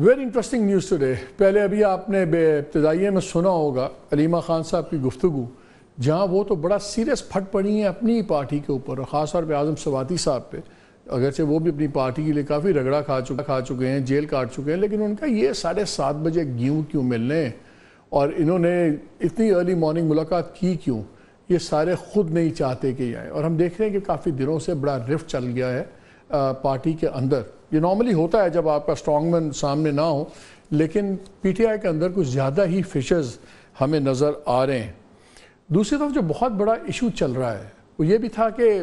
Very interesting news today पहले अभी आपने बेब्तदाइए में सुना होगा अलीमा खान साहब की गुफ्तु जहाँ वो तो बड़ा सीरियस फट पड़ी हैं अपनी ही पार्टी के ऊपर और ख़ास तौर पर आज़म सवाती साहब पे अगरचे वो भी अपनी पार्टी के लिए काफ़ी रगड़ा खा चुका खा चुके हैं जेल काट चुके हैं लेकिन उनका ये साढ़े सात बजे गेहूँ क्यों मिलने और इन्होंने इतनी अर्ली मॉर्निंग मुलाकात की क्यों ये सारे खुद नहीं चाहते कि आए और हम देख रहे हैं कि काफ़ी दिनों से बड़ा रिफ्ट चल गया है पार्टी के अंदर ये नॉर्मली होता है जब आपका स्ट्रांगमैन सामने ना हो लेकिन पीटीआई के अंदर कुछ ज़्यादा ही फिशर्स हमें नज़र आ रहे हैं दूसरी तरफ जो बहुत बड़ा इशू चल रहा है वो ये भी था कि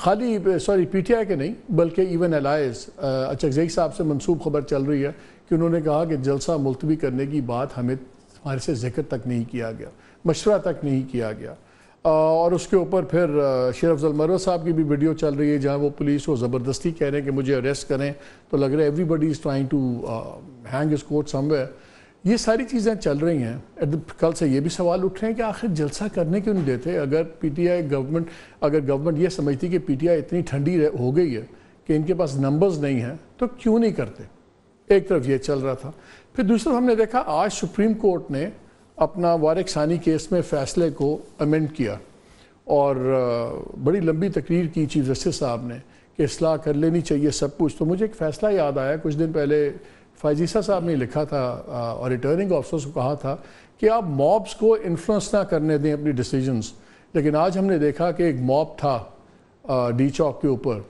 खाली सॉरी पीटीआई के नहीं बल्कि इवन एलाइज अच्छा जई साहब से मनसूब खबर चल रही है कि उन्होंने कहा कि जलसा मुलतवी करने की बात हमें हमारे से जिक्र तक नहीं किया गया मशवरा तक नहीं किया गया और उसके ऊपर फिर शेर अफजल मरवा साहब की भी वीडियो चल रही है जहाँ वो पुलिस को ज़बरदस्ती कह रहे हैं कि मुझे अरेस्ट करें तो लग रहा है everybody is trying to hang is coat somewhere ये सारी चीज़ें चल रही हैं कल से ये भी सवाल उठ रहे हैं कि आखिर जलसा करने क्यों नहीं देते अगर पीटीआई गवर्नमेंट अगर गवर्नमेंट ये समझती कि पीटीआई इतनी ठंडी हो गई है कि इनके पास नंबर्स नहीं हैं तो क्यों नहीं करते एक तरफ ये चल रहा था फिर दूसरी तरफ हमने देखा आज सुप्रीम कोर्ट ने अपना वारक सानी केस में फ़ैसले को अमेंड किया और बड़ी लंबी तकरीर की चीफ जस्टिस साहब ने कि असलाह कर लेनी चाहिए सब कुछ तो मुझे एक फ़ैसला याद आया कुछ दिन पहले फायजीसा साहब ने लिखा था और रिटर्निंग ऑफिसर्स को कहा था कि आप मॉब्स को इन्फ्लुएंस ना करने दें अपनी डिसीजंस लेकिन आज हमने देखा कि एक मॉब था डी चौक के ऊपर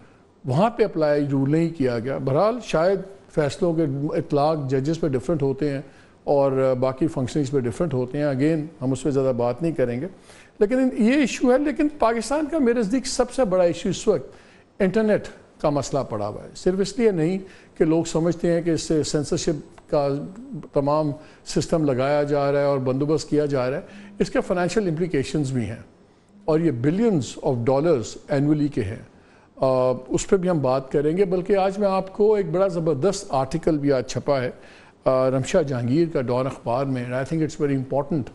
वहाँ पे अप्लाई रूल नहीं किया गया बहरहाल शायद फ़ैसलों के इतलाक जजेस पे डिफरेंट होते हैं और बाकी फंक्शनिंग्स में डिफरेंट होते हैं अगेन हम उस पर ज़्यादा बात नहीं करेंगे लेकिन ये इशू है लेकिन पाकिस्तान का मेरे नज़दीक सबसे बड़ा इशू इस वक्त इंटरनेट का मसला पड़ा हुआ है सिर्फ इसलिए नहीं कि लोग समझते हैं कि इससे सेंसरशिप का तमाम सिस्टम लगाया जा रहा है और बंदोबस्त किया जा रहा है इसके फाइनेंशियल इम्प्लिकेशंस भी हैं और ये बिलियंस ऑफ डॉलर्स एनुअली के हैं आ, उस पर भी हम बात करेंगे बल्कि आज मैं आपको एक बड़ा ज़बरदस्त आर्टिकल भी आज छपा है रमशा जहांगीर का दौर अखबार में I think it's very important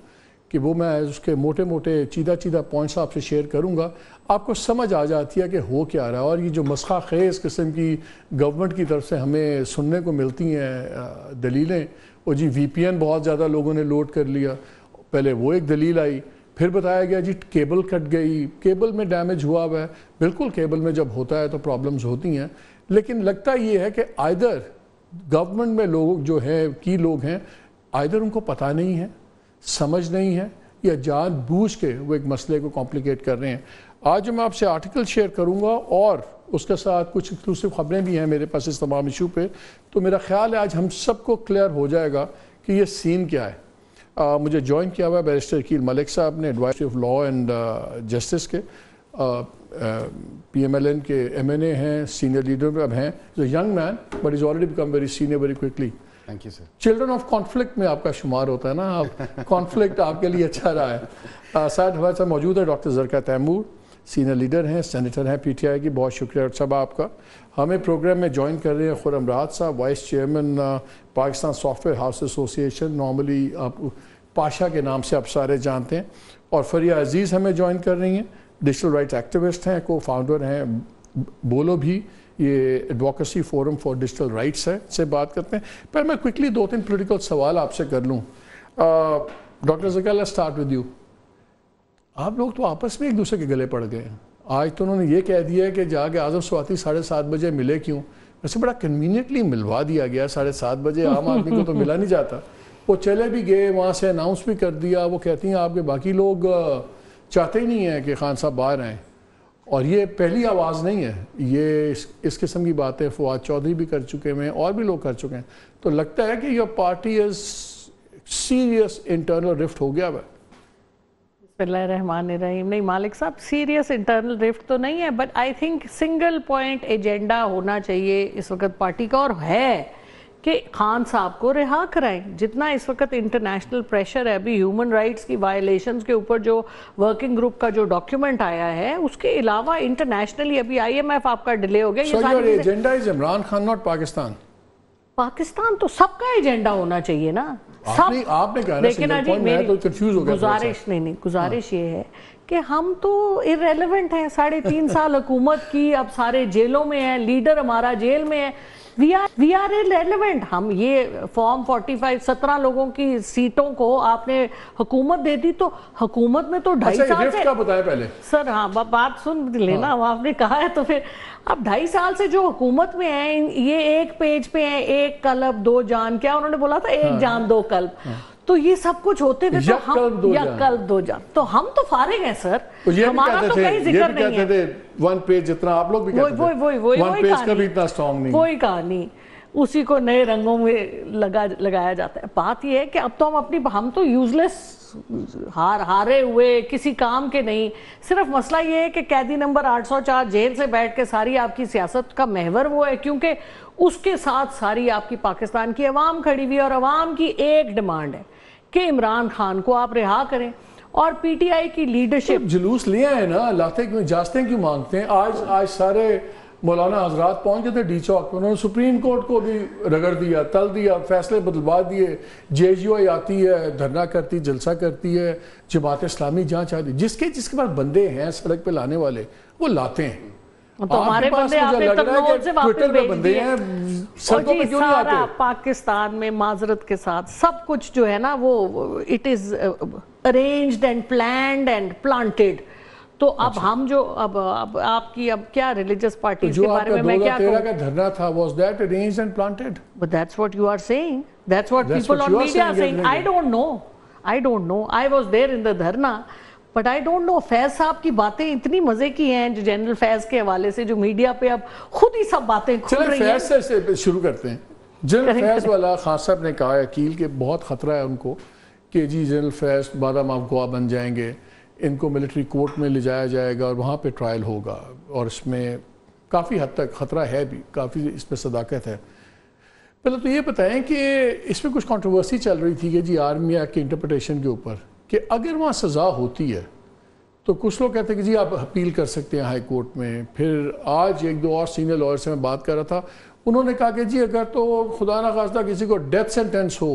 कि वो मैं उसके मोटे मोटे चीदा चीदा पॉइंट्स आपसे शेयर करूँगा आपको समझ आ जाती है कि हो क्या रहा है और ये जो मस्खा खेज किस्म की गवर्नमेंट की तरफ से हमें सुनने को मिलती हैं दलीलें और जी एन बहुत ज़्यादा लोगों ने लोड कर लिया पहले वो एक दलील आई फिर बताया गया जी केबल कट गई केबल में डैमेज हुआ हुआ है बिल्कुल केबल में जब होता है तो प्रॉब्लम्स होती हैं लेकिन लगता ये है कि आइदर गवर्नमेंट में लोग जो है की लोग हैं आयदर उनको पता नहीं है समझ नहीं है या जान बूझ के वो एक मसले को कॉम्प्लिकेट कर रहे हैं आज मैं आपसे आर्टिकल शेयर करूंगा और उसके साथ कुछ एक्सक्लूसिव खबरें भी हैं मेरे पास इस तमाम इशू पे तो मेरा ख्याल है आज हम सबको क्लियर हो जाएगा कि ये सीन क्या है आ, मुझे ज्वाइन किया हुआ है बैरिस्टर कील मलिक साहब ने advice of law and justice के आ, पीएमएलएन के एमएनए हैं सीनियर लीडर अब हैं जो young man but is already become very senior very quickly thank you sir children of conflict में आपका शुमार होता है ना आप कॉन्फ्लिक्ट आपके लिए अच्छा रहा है साथ हमारे साथ मौजूद है doctor Zarqa Taimur senior leader हैं सेनेटर हैं पीटीआई की बहुत शुक्रिया डॉक्टर साहब आपका हमें प्रोग्राम में ज्वाइन कर रहे हैं खुरम राज साहब vice chairman Pakistan software house association normally आप पाशा के नाम से आप सारे जानते हैं और फरिया अजीज़ हमें ज्वाइन कर रही हैं डिजिटल राइट्स एक्टिविस्ट हैं को फाउंडर हैं बोलो भी ये advocacy forum for digital rights है से बात करते हैं पर मैं क्विकली दो तीन पोलिटिकल सवाल आपसे कर लूँ डॉक्टर जकाल स्टार्ट विद यू आप लोग तो आपस में एक दूसरे के गले पड़ गए आज तो उन्होंने ये कह दिया है कि जाके आजम स्वाति साढ़े सात बजे मिले क्यों वैसे बड़ा कन्वीनियंटली मिलवा दिया गया साढ़े सात बजे आम आदमी को तो मिला नहीं जाता वो चले भी गए वहाँ से अनाउंस भी कर दिया वो कहती हैं आपके बाकी लोग चाहते ही नहीं हैं कि खान साहब बाहर आएँ और ये पहली आवाज़ नहीं है ये इस, इस किस्म की बातें फवाद चौधरी भी कर चुके हैं और भी लोग कर चुके हैं तो लगता है कि your party is serious internal rift हो गया है रहीम नहीं मालिक साहब सीरियस इंटरनल रिफ्ट तो नहीं है but I think single point agenda होना चाहिए इस वक्त पार्टी का और है कि खान साहब को रिहा कराएं जितना इस वक्त इंटरनेशनल प्रेशर है अभी ह्यूमन राइट्स की वायलेशन के ऊपर जो वर्किंग ग्रुप का जो डॉक्यूमेंट आया है उसके अलावा इंटरनेशनली अभी आईएमएफ आपका डिले हो गया इज इमरान खान नॉट पाकिस्तान पाकिस्तान तो सबका एजेंडा होना चाहिए ना आपने, सब आपने कहा लेकिन अजी मेरी तो कंफ्यूज हो गया गुजारिश नहीं नहीं गुजारिश हाँ। ये है कि हम तो इरेलीवेंट हैं साढ़े तीन साल हुकूमत की अब सारे जेलों में हैं लीडर हमारा जेल में है we are we are relevant हम ये फॉर्म 45 सत्रह लोगों की सीटों को आपने हुकूमत दे दी तो हुकूमत में तो ढाई अच्छा, साल से क्या बताया पहले सर हाँ बात सुन लेना हाँ। आपने कहा है तो फिर अब ढाई साल से जो हुकूमत में है ये एक पेज पे है एक कलब दो जान क्या उन्होंने बोला था एक हाँ। जान दो कल्ब हाँ। तो ये सब कुछ होते हुए तो हम कल दो या कल दो जान तो हम तो फारिग हैं सर तो ये हमारा भी कहते तो कहीं जिक्र नहीं है वन पेज जितना आप लोग भी कहते वो, थे वो, वो, वन पेज का भी इतना स्ट्रांग नहीं कोई कहानी उसी को नए रंगों में लगा लगाया जाता है बात ये है कि अब तो हम अपनी हम तो यूजलेस हार हारे हुए किसी काम के नहीं सिर्फ मसला ये है कि कैदी नंबर 804 जेल से बैठ के सारी आपकी सियासत का महवर वो है क्योंकि उसके साथ सारी आपकी पाकिस्तान की आवाम खड़ी हुई और आवाम की एक डिमांड है कि इमरान खान को आप रिहा करें और पीटीआई की लीडरशिप तो जुलूस लिया है ना लाते क्यों इजाजतें क्यों मांगते हैं आज आज सारे मौलाना हजरात पहुंच गए थे डी चौक उन्होंने सुप्रीम कोर्ट को भी रगड़ दिया तल दिया फैसले बदलवा दिए जे जी ओ आती है धरना करती जलसा करती है जमात इस्लामी जहाँ चाहती जिसके जिसके पास बंदे हैं सड़क पर लाने वाले वो लाते हैं तो हमारे बंदे आपने तबनोल से वापस और जी सारा पाकिस्तान में माजरत के साथ सब कुछ जो है ना वो it is arrange and plan and planted तो अब अच्छा। हम जो अब अब आपकी अब क्या रिलीजियस पार्टी तो के बारे में मैं क्या कहूं का धरना था was that arranged and planted but that's what you are saying that's what people on media are saying I don't know I don't know I was there in the dharna but I don't know Faiz साहब की बातें इतनी मजे की हैं जो general Faiz के हवाले से जो मीडिया पे अब खुद ही सब बातें खुल रही हैं फैज से शुरू करते हैं जनरल फैज वाला खास साहब ने कहा अकील के बहुत ख़तरा है उनको कि जी जनरल फैज बादाम आप गोवा बन जाएंगे इनको मिलिट्री कोर्ट में ले जाया जाएगा और वहाँ पर ट्रायल होगा और इसमें काफ़ी हद तक ख़तरा है भी काफ़ी इस पर सदाकत है पहले तो ये बताएं कि इसमें कुछ कंट्रोवर्सी चल रही थी कि जी आर्मी एक्ट के इंटरप्रटेशन के ऊपर कि अगर वहाँ सज़ा होती है तो कुछ लोग कहते हैं कि जी आप अपील कर सकते हैं हाई कोर्ट में फिर आज एक दो और सीनियर लॉयर से मैं बात कर रहा था उन्होंने कहा कि जी अगर तो खुदा ना खास्ता किसी को डेथ सेंटेंस हो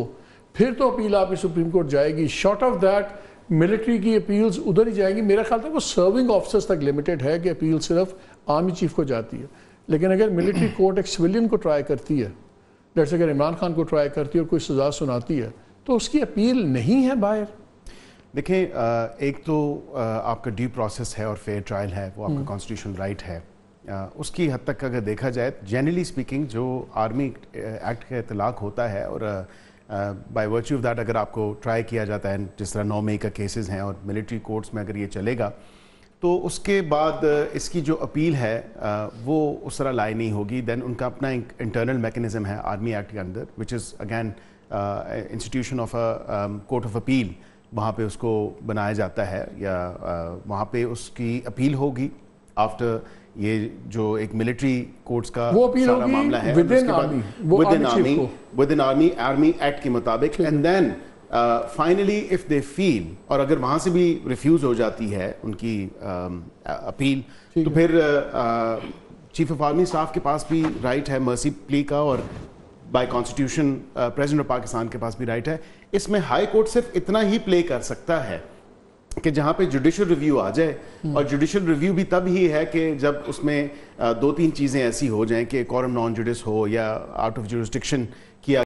फिर तो अपील आपकी सुप्रीम कोर्ट जाएगी शॉर्ट ऑफ दैट मिलिट्री की अपील्स उधर ही जाएंगी मेरा ख्याल था वो सर्विंग ऑफिसर्स तक लिमिटेड है कि अपील सिर्फ आर्मी चीफ को जाती है लेकिन अगर मिलिट्री कोर्ट एक सिविलियन को ट्राई करती है जैसे अगर इमरान खान को ट्राई करती है और कोई सज़ा सुनाती है तो उसकी अपील नहीं है बाहर देखें एक तो आपका ड्यू प्रोसेस है और फेयर ट्रायल है वो आपका कॉन्स्टिट्यूशनल हम्म। राइट है उसकी हद तक अगर देखा जाए जनरली स्पीकिंग जो आर्मी एक्ट का इतलाक होता है और बाय वर्च्यू ऑफ दैट अगर आपको ट्राई किया जाता है जिस तरह नौ मई का केसेस हैं और मिलिट्री कोर्ट्स में अगर ये चलेगा तो उसके बाद इसकी जो अपील है वो उस तरह लाई नहीं होगी दैन उनका अपना एक इंटरनल मैकेनिज्म है आर्मी एक्ट के अंदर which is again institution of a court of appeal वहाँ पे उसको बनाया जाता है या वहाँ पे उसकी अपील होगी आफ्टर ये जो एक मिलिट्री कोर्ट्स का वो अपील सारा मामला है within army within army within army army act के मुताबिक and then finally if they feel और अगर वहाँ से भी रिफ्यूज हो जाती है उनकी uh, अपील तो फिर uh, chief of army staff के पास भी राइट है मर्सी प्ली का और by constitution president of Pakistan के पास भी राइट है इसमें हाई कोर्ट सिर्फ इतना ही प्ले कर सकता है कि जहां पे जुडिशियल रिव्यू आ जाए हम्म। और जुडिशियल रिव्यू भी तब ही है कि जब उसमें uh, दो तीन चीज़ें ऐसी हो जाएं कि कॉरम नॉन जुडिस हो या आउट ऑफ जुडिस्टिक्शन किया